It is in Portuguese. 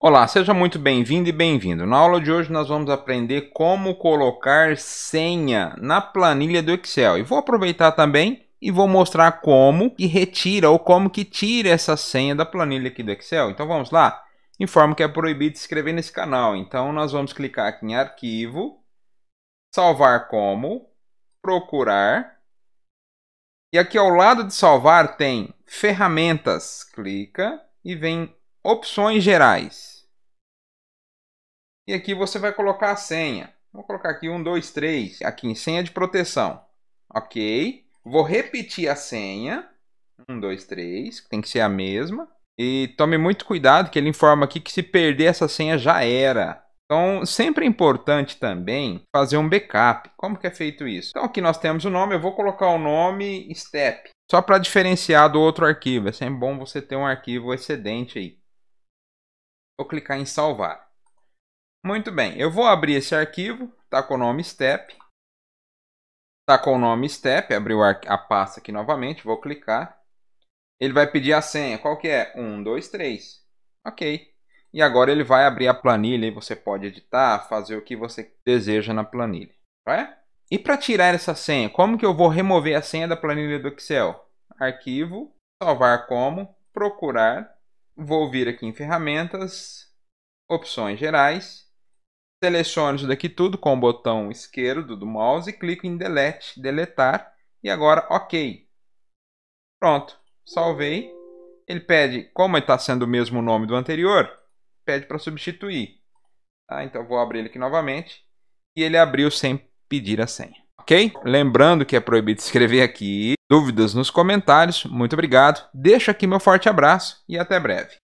Olá, seja muito bem-vindo e bem-vindo. Na aula de hoje nós vamos aprender como colocar senha na planilha do Excel. E vou aproveitar também e vou mostrar como que retira ou como que tira essa senha da planilha aqui do Excel. Então vamos lá? Informo que é proibido se inscrever nesse canal. Então nós vamos clicar aqui em arquivo, salvar como, procurar. E aqui ao lado de salvar tem ferramentas. Clica e vem opções gerais. E aqui você vai colocar a senha. Vou colocar aqui 1, 2, 3. Aqui em senha de proteção. Ok. Vou repetir a senha. 1, 2, 3. Tem que ser a mesma. E tome muito cuidado que ele informa aqui que se perder essa senha já era. Então, sempre é importante também fazer um backup. Como que é feito isso? Então, aqui nós temos o nome, eu vou colocar o nome step, só para diferenciar do outro arquivo. É sempre bom você ter um arquivo excedente aí. Vou clicar em salvar. Muito bem, eu vou abrir esse arquivo, Está com o nome step. Está com o nome step, abriu a pasta aqui novamente, vou clicar. Ele vai pedir a senha, qual que é? 1, 2, 3. Ok. E agora ele vai abrir a planilha e você pode editar, fazer o que você deseja na planilha. Right? Tá e para tirar essa senha, como que eu vou remover a senha da planilha do Excel? Arquivo, salvar como, procurar, vou vir aqui em ferramentas, opções gerais, Seleciono isso daqui tudo com o botão esquerdo do mouse, e clico em delete, deletar e agora OK. Pronto, salvei. Ele pede, como está sendo o mesmo nome do anterior, pede para substituir. Tá? Então vou abrir ele aqui novamente e ele abriu sem pedir a senha. Ok? Lembrando que é proibido escrever aqui. Dúvidas nos comentários. Muito obrigado. Deixo aqui meu forte abraço e até breve.